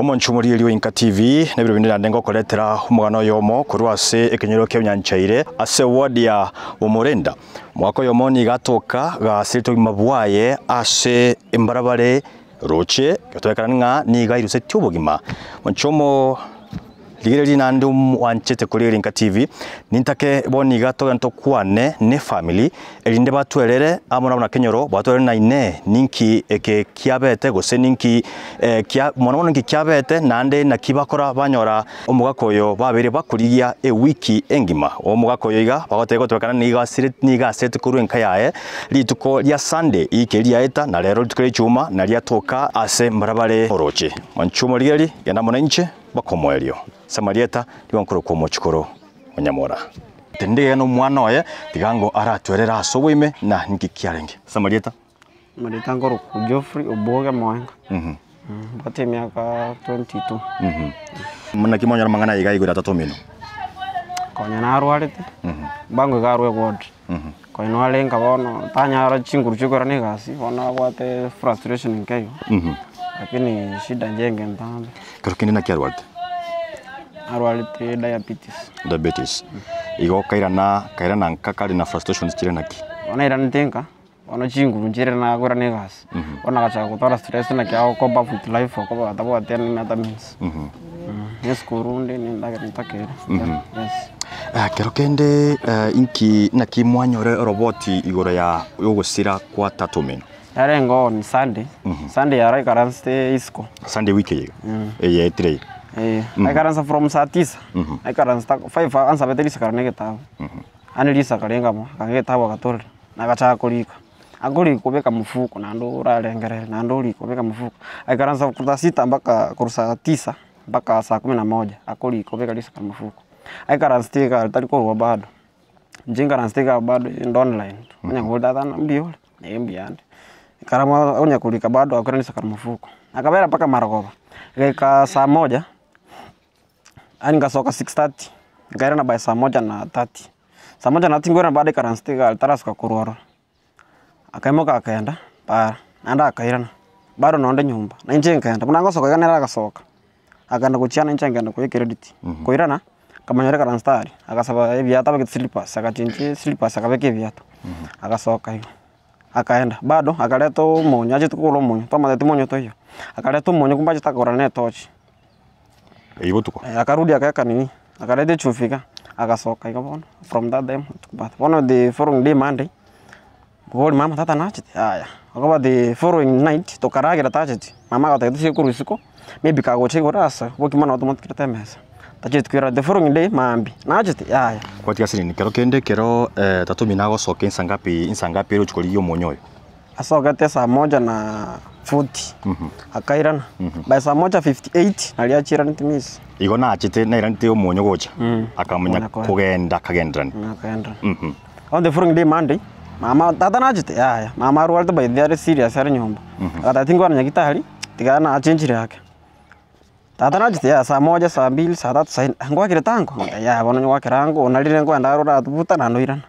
umuncumuriye liwe inka tv na bindi nande ndengo koletera umugano yomo kuri wase ekenyero ke nyanchaire ase ward ya umurenda mwako yomo ni gatoka ga sirito mabwaye ase imbarabare roche gatoka nga ni gairuse tyubugima mchomo rigiriria na ndu te kuri Linka TV nintake boni gato ganto kwane ne family elinde erinde batwerere amona na kenyoro batwerere na ine ninki eke kiabete gose ninki eh, kia mona mona ninki kiabete nande na kibakora banyora omuga omugakoyo babere bakurigia e wiki engima omuga koyo iga bagote gote ni niga sirit niga iga set kuru enka yae lituko lya Sunday ikeria eta na lero tukere chuma na lya toka ase mbarabare oroche manchumo ligeri gena mona inche bakomo elio samarieta libankore ko muchikoro onyamora tendega no mwana oye tigango aratwerera asoboime na ngikiarenge samarieta marieta ngoro ku Geoffrey oboga mwanga mhm mm bate miaka 22 mhm mm muna kimonya mangana igai gura tatu mino konya narwarite mhm bango garwe god mhm konya walenga bono tanyara chinguru chikora ne gasi bona bwate frustration nkayo mhm lakini shida njenge mpambe karukini na kiarwalite arwalite diabetes diabetes mm. igo na kaira na nkakari na frustration chire naki ona ira tenka ona chingu chire na gura ne gas mm -hmm. ona gacha gutwara stress na kyao ba food life koba gatabo atene na tamins mm -hmm. mm. Mm-hmm. yes kurunde ni ndaga nitakera mm -hmm. yes Uh, eh, kero kende uh, eh, inki na mwanyore roboti igoro ya ugusira kwa tatumino yarengo ni sunday mhm. sunday -hmm. sunday isko sunday wiki yiga e e yetire e mm -hmm. from saa tisa mm -hmm. five ansa beterisa karane gitabo mm -hmm. anirisa karenga mo kagetabo gatorera nagachaka kulika agori kubeka mfuko na ndo urarengerere na ndo uri kubeka mfuko aikaransa kuta sita mpaka kurusa tisa mpaka saa kumi na moja akori kubeka lisa kama mfuko aikaranstika tariko bado njingaranstika bado eh, ndo online mm -hmm. nyangulda tana mbiole ne mbiande ikarama onya kulika bado akuranisa kana mufuko akabera paka marogova gaika saa moja ani ngasoka 6:30 ngaira na by saa moja na 30 saa moja na 30 ngora baada karanstiga altaras ka kuroro akaimoka akaenda para anda akairana bado naonde nyumba na nje nkaenda munango soka kanera akasoka akaenda kuchiana nje nkaenda kuye credit mm -hmm. kuirana kamanyore karanstari akasaba ebyata bakitslippers akachinje slippers akabeke ebyata mm -hmm. akasoka hiyo akaenda bado akaletwo munyu ajä tukulwo munyu twamatheti munyu tu iyo akaletwo kumba ajä takårana etochi igå tukå e, akarudi akaeka nini akarete chufika akasoka ikavona from that time tukubath vona the following day monday gori mama tata nachiti aya akava the following night tukaragira tachiti mama akataitusie kurusiko maybe kagochigorasa vokimana watumatukire temesa tachitukira the following day maambi nachite yaya kwatika sini kende kero eh, tatumi nagocoka insangapi insangapi ri uchikoririe omonya oyo acokete saa moja na 40 mhm. akairana mhm. by saa moja 58 nariachiranite misi igo nachite nairanite omonyo gocha mm. akamenya kugenda kagenderani on the following day monday mama tata nachite yaya mama arwarite by the serious ari nyomba mm -hmm. agatatingwananyagitari tigana achinjire yake tata najiteya saa moja saa mbili saa tatu saa nne ngwakire tango ya bono ngwakira angu onarire ngwenda arora thubuta na noirana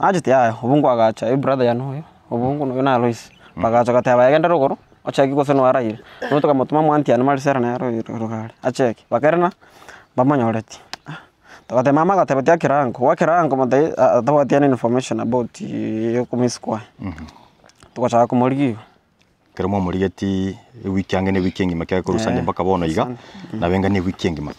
najiteya ubu ngwagacha i brother ya noyo ubu ngu noyo na Alois bagacha gate abayagenda ruguru ocheki gose no araire no tukamutuma mwanti ya mari sera na yaro rugari acheki bakerana bamanyoreti Wakati ah, mama akatepatia kirango, wa kirango mate atawatia ah, information about yo kumiskwa. Mm mm-hmm. Tukachaka kumurigiwa keremo muri ati wikiange ne wikiengi makya kurusanya mpaka bono iga mm. na wenga ne wikiengi ma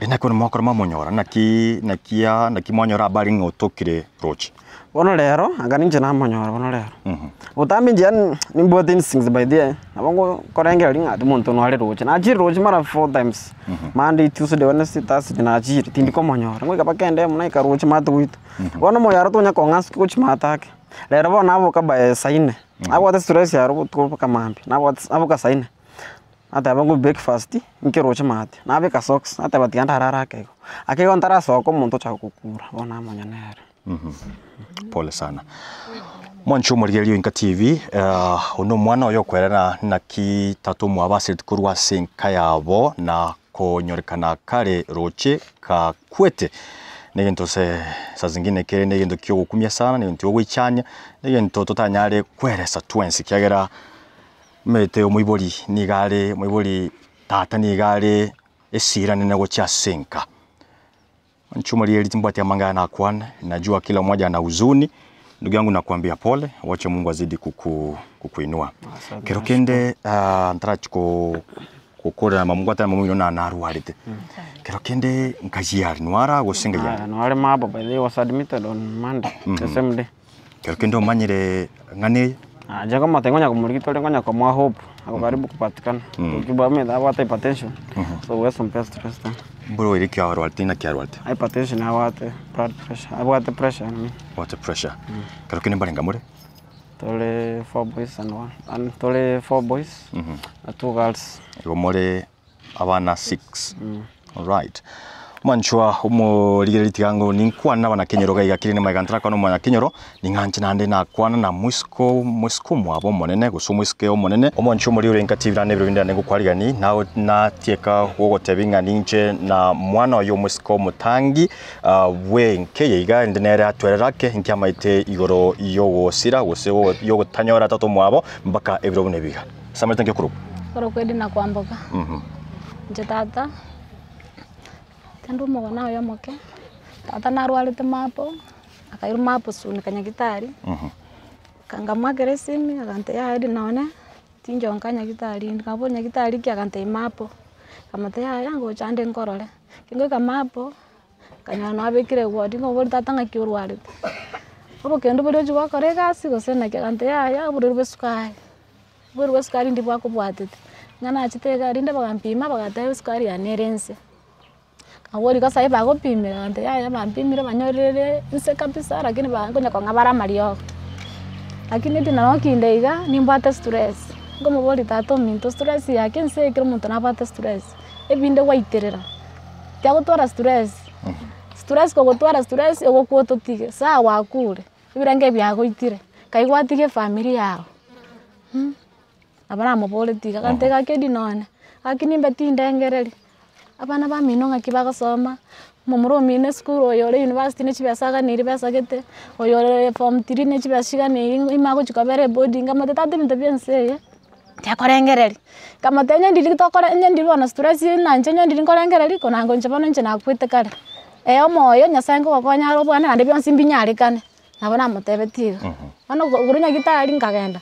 ena kono makora mamonyora naki nakia nakimonyora abari ngotokire roche bono rero anga ninje namonyora bono rero mhm. utambi njian nimbwati nsings by the abongo korengera linga ati muntu no ari roche na ajiri roche mara four times mhm. monday tuesday wednesday thursday na ajiri tindi komonyora ngwe kabakende muna ikaroche matu gitu mhm. bono moyara tunya kongas kuchimata ke Dereva navuka by eh, saa nne mm. avuka stress ya kuvuka mambi navuka saa nne nateva ngu breakfast nkiruchi mati navika socks nateva tianda harara akeko akeko ntara soko muntu cha kukura ona monyanere mm -hmm. pole sana mwancho murigerio inka tv uh, eh, uno mwana oyo kwerana na kitatu mwabasirite kurwa senka yabo na konyorekana kare roche kakwete nege ntose saa zingine kere nege ndokia ogokumia sana nege ntigo goichania nege nto totanyare kweresa twensi kiagera mete omoibori niga are omoibori tata niga are esira nene gocha senka Chuma lieli timbwati amanga anakwana, najua kila mmoja ana huzuni. Ndugu yangu nakuambia pole, wache Mungu azidi kuku, kukuinua. Kero kende uh, ntarachiko mama mamu ngwata mamu na narwarite mm. kero kende nkajiari nwara gusinga ya ah, nware ma baba the was admitted on monday the mm-hmm. same day kero kende manyire ngane aja ah, kama tengonya kumulikito ngonya ko mwa hope ako karibu mm-hmm. kupatikana ukiba mm-hmm. me da wata hypertension so we some best stress bro ile kya warwarte na kya warwarte hypertension awate blood pressure awate pressure ni water pressure mm. kero kende mbalenga mure tuli four boys and one and tuli four boys mm -hmm. and two girls. Yomole abana six. Mm. All right umo mwanchwa umurigiriti kango na bana kenyoro gaiga kirine maigantara kono mwana kenyoro ninganchi nande na kwana na mwisiko mwisiko mwabo monene gusumwiske omonene omonchi muri urenka tv rane biro bindane gukwarigani nawe natieka gugotebinga ninche na mwana oyo mwisiko mutangi uh, we nke nkeyeiga ndenere atwererake amaite igoro iyo gusira guse yo gutanyora tatu mwabo mpaka ebiro bune biga samarita kuru kuruko kuruko na kwamboka mhm mm nje tata kendu mugona uyo moke tata narwarite mapo akairuma apo sunika nyagitari uh -huh. kangamwakire simi akanteya aidi naone tinjonka nyagitari kapo nyagitari ki akante mapo kamateya aya nguchande nkorore kingoika mapo kanyona nabikire wodi ngobori tata ngakiurwarite obo kendo bori oju gwakora egasi gose naki akanteya ya oborere bwa esukari oborere bwa esukari ndi bwakobwatete ng'a nachete egari nde bagampima bagateba esukari yane ere ense Awori kasa sababu ako pime ande ya ya mampimire manyorere nse kabisa lakini bangonya kwa ngabara mariok. Lakini ndi nalo kindeiga nimbate stress. Ngomo boli tato minto stress ya kense kiro muntu nabate stress. Ebinde waiterera. Tiago twara stress. Mm-hmm. Stress ko gotwara stress ego kuoto tige saa wakure. Ibirange byagoitire. tige family yao. Hmm. Abana mobole tiga kantega kedi none. Lakini mbeti ndengereri abana bamino ng'aki bagosoma momura omine esukuru oyo ore university nechibiasaganeri biasagete oyo ore form three nechibiashiganeri ima agochikobera eboarding kamate tate ebinto bionsi eye ndiakorengereri kamate nyendiri tokore nyendiri bono stress nanche nyendiri nkorengereri konanga inche bono inche nakwete kare eye omoyo nyasaye ngogokonya aro obwane naende bionsi mbinyarekane nabo namotebeti bono korwa nyagetari nkagenda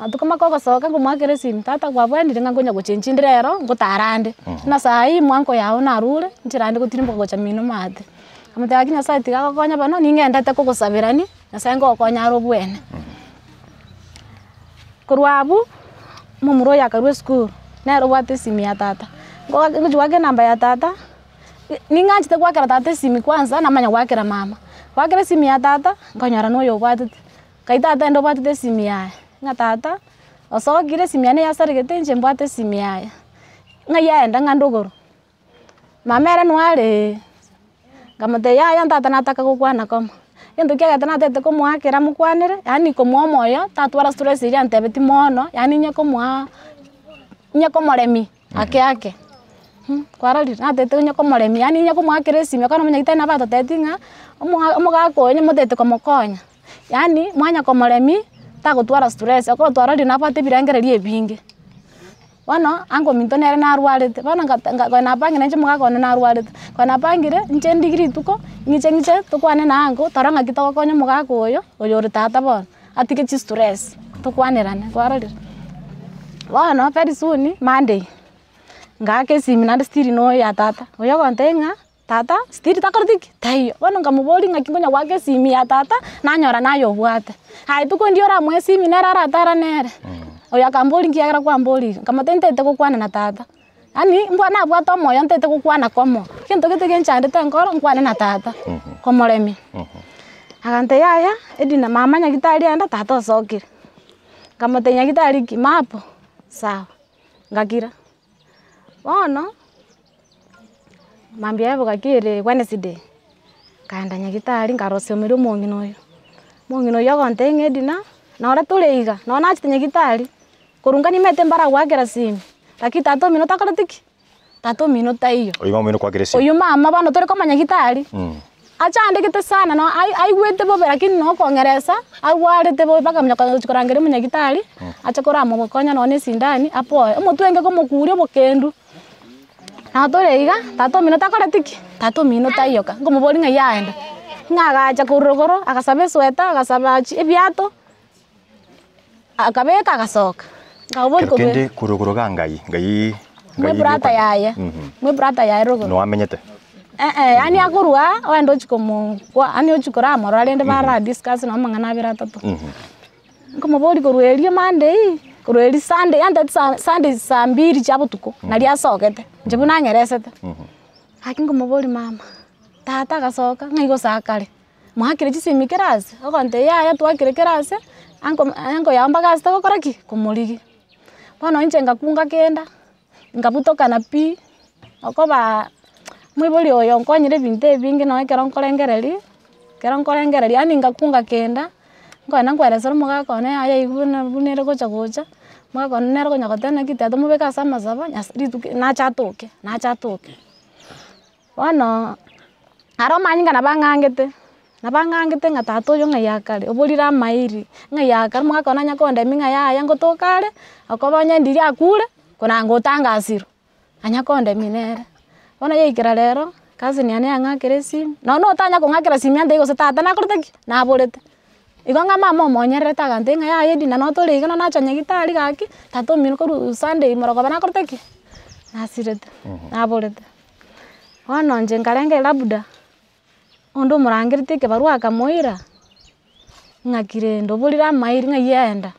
Natukama kwa soka ngumwakire sintata kwa bwendi ringa ngunya guchinchi uh -huh. na sai mwanko yao narure nchirande gutirimba gocha mino mate amate akinya sai tiga gokonya ningendete kugusabirani na ngokonya ro bwene uh -huh. Mm. kurwabu mumuro yakarwe school nero bwate simu ya tata ngojuwake namba ya tata ninganchite gwakira tata esimi kwanza namanya gwakira mama gwakira simu ya tata ngonyora noyo obwatete kai ende obwatete esimu yaye ng'a tata osokire simiane yaani yasarigete inche mbwate simu yaya ng'a yaenda ng'anda nware nkamotebia yaya ntata nataka gokwana koma gento kiagete natete komwakera mokwanere yaani komoa omoyo tatwara stress iria antebeti mono yaani inye komoa inye komoremia ake ake hmm, kwarorire natete inye komoremia yaani inye komwakera esime ekero omonyagetari nabo atoteti ng'a omogaka motete komokonya yaani mwanya komoremia tagutwara stress akorwo twarori nabo atibire ngererie bingi wano ango minto nere narwarite bono kona pangire nche mugakona narwarite kona ndigiri tuko ngiche ngiche tukwane na ango toro ng'aki togokonya mugako oyo oyo ori tata bono atige chi stress tukwanirane twarorire bono very soon monday ngake simi nande stiri noyo ya tata oyo gonte ng'a tata stiri takoritik taiyo bono nkamuboringa kinkonya gwake simi ya tata nanyora nayo obwate ai tukondi oramwe simi nere aratara mm. nere oyo akamboringia agera kwamboria nkamate ntaete gokwana na tata ani mbwa nabwata omoyo ntaete gokwana komo kinto gete genchandete nkoro nkwane na tata mm-hmm. komoremi mm-hmm. agante yaya edina mama nyagitari enda tata osokire nkamate nyagitari kimapo sawa ngakira bono mambia bukakire Wednesday kaenda nyagitari nkarosia miri mung'ina uyu mung'ina uyu agonte ng'endi na na uria turiiga na ona achite nyagitari kurunga ni mete mbara gwakira simi lakini tata mino takoretiki tata mino ta iyo uyu mama mino kwakire simi uyu mama bano turi koma nyagitari mm. acha andikite sana no ai aigwite bobe lakini no ngeresa ai wale te bobe paka mnyaka chukurangire munyagitari mm. acha kuramu mukonya no ne sindani apo apoe umutwenge kumukuria mukindu natå iga tatå mino takoretiki tatå mino taioka ngåmåbåri ng'ai aenda ng'agacha kårogoro agasaba esweta agasaba ebiato akabeka agasoka ngabårikende kårogoro ga ngai ngai mwe brata yaye mhm. mwe brata yaye rogoro nowamenyete ee eh, eh, yaani akorwa oenda ochikomokwa ani ochikora amorora rende bara mhm. discuss no mang'ana abere atatu mhm. ngomobori korwerio mande rweri sunday ante sunday saa mbiri cia butuku mm-hmm. nari acokete njebu nangeresete mm-hmm. akingumuburi mama tata gacoka ngaigo sakare mwakire cicimi kirasi ya ya twakire kirasi anko anko mbaga gasita gukora ki kumurigi bono inche ngakunga kenda ngabutokana pi okoba mwiburi oyo nkonyire bintu ebingi noe kero nkorengereri kero nkorengereri yani ngakunga kenda nkona nkweresera mugakona yaya ibu neregocha gocha mugakona nerekonya gotena gitete mobeke ase amasaba nache atoke nache atoke bono aro omanyinga nabang'angete nabang'angete ng'a tata oyo ng'a yakare oborire amairi ng'a yakare mugakona onye kondemia ng'a yaya ngotoka are okoba onye ndiri akure konanga otangasirwe anya kondemia nere bono yaikera rero cousin yane yang'akera esime nonya otanya kong'akera sime ante igose tata nakorete ki naborete igo ng'a mamomonyereretaga nti ng'a yaendi na noturigana nacho nyagitari gaki tatumire koru sunday morogoba nakorete ki nasirete nabũrĩte wona onje nkarenge labda undu mũrangĩrĩtie kĩbarũa akamwĩra ng'akire ndũbũrire amairi ng'a yeenda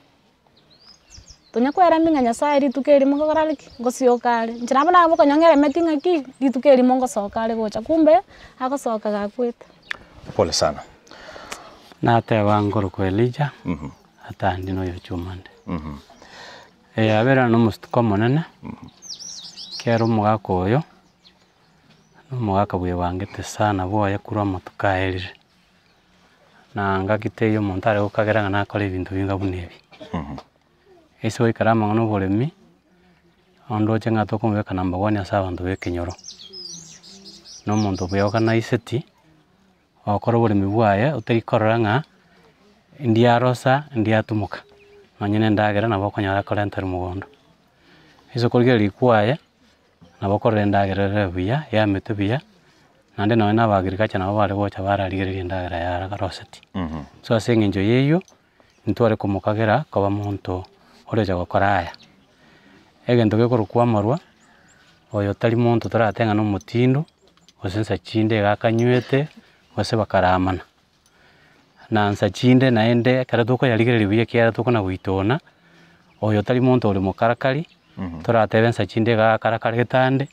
tunyakwera ming'a nyasaye rituko erimo ngokora riki ngũciũkari nje nabo nabũkanyong'eremetie ng'aki rituko erimo ngocoka rĩ kumbe agocokaga akwĩte pole sana nateeba nkorokwa elija no noyo chumande abera nomostuko monene mhm. kera omogaka oyo nomogaka bwebangete sana bwoye korwa emotoka aerire nanga gite iyo omonto are gokageranga nakora ebinto binga buna ebi ase mhm. goikara amang'ana oboremi onde oche ng'a tokomobeka asaba ndo ase abanto ba ekenyoro na omonto bweoganiseti okorwo oboremi bwaye oterikorora ng'a ndiarosa ndiatumuka noonye endagera nabo okonyara korentera omogondo ase okorigereria kwaye nabo okorora endagera buya eyamete buya naende nonye na abagriculture nabo bare gocha bararigereria endagera yaroseti so ase eng'encho yeiyo ntware komokagera koba monto orocha gokora aya egento gekorwa kwamarwa oyo tari monto torateng'ana omotindo gose nsa chinde iga akanywete bose bakaramana nansa chinde naende kare tuko yarigeririe buya kiara thuko na gwitona oyo tari monto uri mukarakari mm -hmm. turatebe nsa chinde gakarakari getande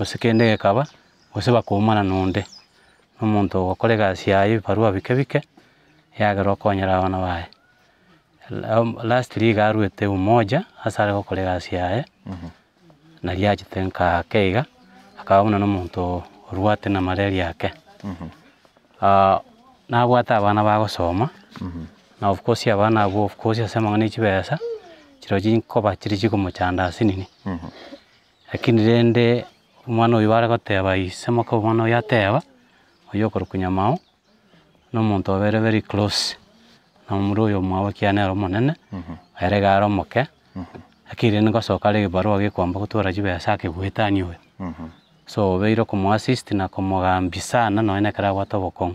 gose kende gekaba gose bakumana nonde n'omuntu ogokora egasi yaye ebibarua bike bike yagera okonyera wana baye last league arwete umoja hasa ari gokora egasi yaye mm -hmm. nari agitenka akeiga akaba buna n'omuntu orwate na malaria ake mm -hmm. Ah, nabwate abana bagosoma mm-hmm. na of course abana abo of course asemanga ne chibesa chiro chinkoba chiri chikomuchandasi nini mm-hmm. lakini rende omwana oyo baregoteba ise moka omwana oyo ateba oyo okorukunya mao na omonto obere very close na omura oyo mwabakianera omonene mm-hmm. aeregare omoke lakini rende ngosoka rege barua gekwamba gotwara chibesa akebwetani oyo so obeire okomoassist na komogambia sana noe nekere abwate obokong'u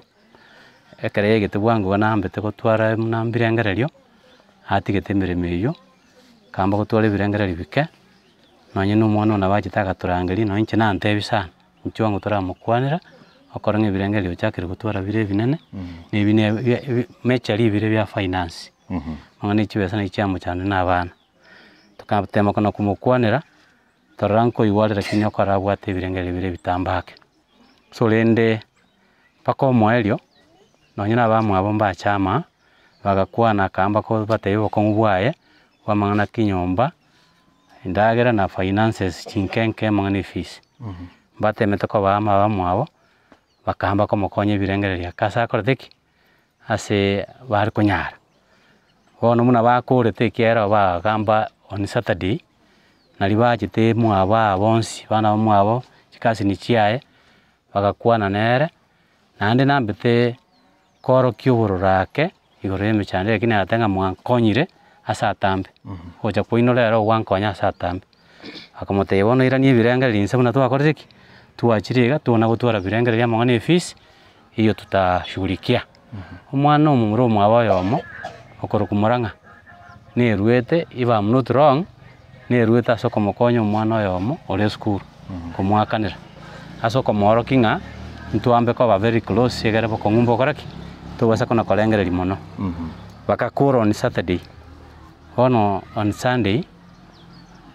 ekero yaigete bwango naambete gotwara muna mbirengererio atigete emeremo eywo kamba gotwara ebirengereri bike nonye na omwana ona bachete agatorangeri nonye inche nantebi sana inche ongo toramokwanera okoro ng'a ebirengereri ochakere gotwara bire ebinene mm-hmm. na ebi mechari ebire bia finance nonya mm-hmm. na echibesa na chiamochane na abana tokatemaka na komokwanera toranko iwale lakini okorabwate ebirengeri bire bitambake so rende mpaka omwaelio nonya na bamwe abo mbachama bagakwana akamba ko batebe obokong'u bwaye kinyomba endagera na finances chinkenke emang'ana efees mm -hmm. batemete abo bakamba komokonya ebirengereri akase akorete ki ase bari konyara bono buna bakorete ekiero bagamba on saturday nali bachete mwabo abonsi bana mwabo chikasi ni chiaye na nere naende nambete koro kioboro rake igoro ya emechando lakini ateng'a asatambe ase atambe mm-hmm. gocha kwaino rero gwankonya asatambe atambe akamotebia bono era birenga linse buna twakorire ki twachire iga tuona gotwara birengeri bia amang'ana efisi iyo tutashughulikia mm-hmm. omwana omomura omwabo oyomo okoro morang'a ni ruete iba mnut wrong ni ruä acoka må konyo mwana å yomo å rä cukuru mhm. kå mwakanä ra acoka moro king'a ntwambe koba very close egere bokong'umba okoraki togwesa kona korengereri mono mhm. bakakå ra on saturday bono on sunday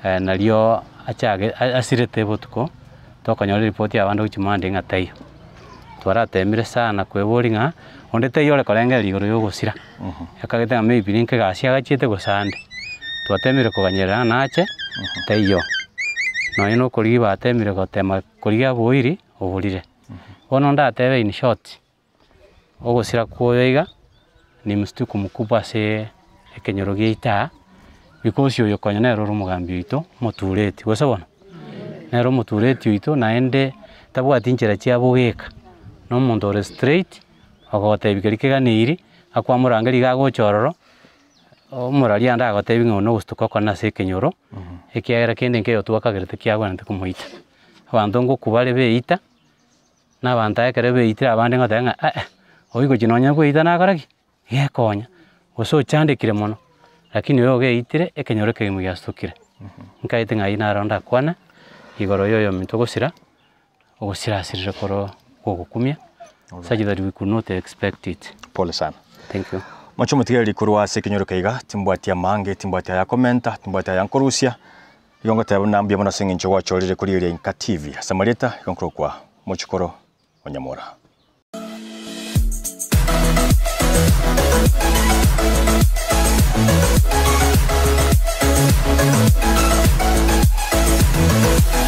eh, nario asirete botuko tokonyora ripoti ya bandu guchi mande ng'a taiyo twaratemire sana kwebori ng'a onde taiyo ore korengereri igoro yogosira mhm. ekagete ng'a maybe ninke gasi agachiete gosande twatemire kuganyerera nache uh -huh. ino kurigi batemire gotema kuriga bwiri ubulire uh -huh. ono ndatebe in short ogusira kuoiga ni mstuku mkubwa se ekenyoro giita because uyu konya nero uri umugambi witu mutureti gwose bona nero mutureti witu naende tabwati nchera chia bugika no mundu uri straight ogotebi keri keganiiri akwamurangeri gagochororo omorari ande agotebi ng'a bono ogosutoka okona ase ekenyoro ekiagera kende nke eyo twakagerete kiagoanete komoita abanto ngoku bare beita na abanto aye ekero beitire abande ngoteba ng'a ae oyo gochi nonya kweita nakoraki gekonya gose ochandekire mono lakini oyo ogeitire ekenyoro ekegima giasutokire nkaete ng'ai naro ndakwana igoro yoyo omonto ogosira ogosirasirire koroo gogokumia such that we could not expect it pole sana thank you macho mutigeri kurwa sekinyoro kaiga timbwatia mange timbwatia ya komenta timbwatia ya nkorusia yongo tayo nambia mona singincho wachorire kuri ile inka tv samaleta yonkro kwa muchikoro onyamora Thank